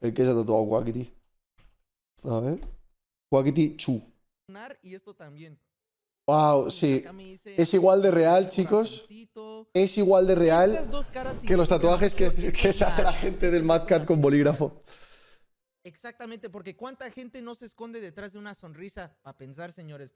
El que se ha tatuado Wackity? A ver. Wackity Chu. Y esto también. Wow, sí. Es igual de real, chicos. Es igual de real que los tatuajes que, que se hace la gente del Mad Cat con bolígrafo. Exactamente, porque cuánta gente no se esconde detrás de una sonrisa a pensar, señores.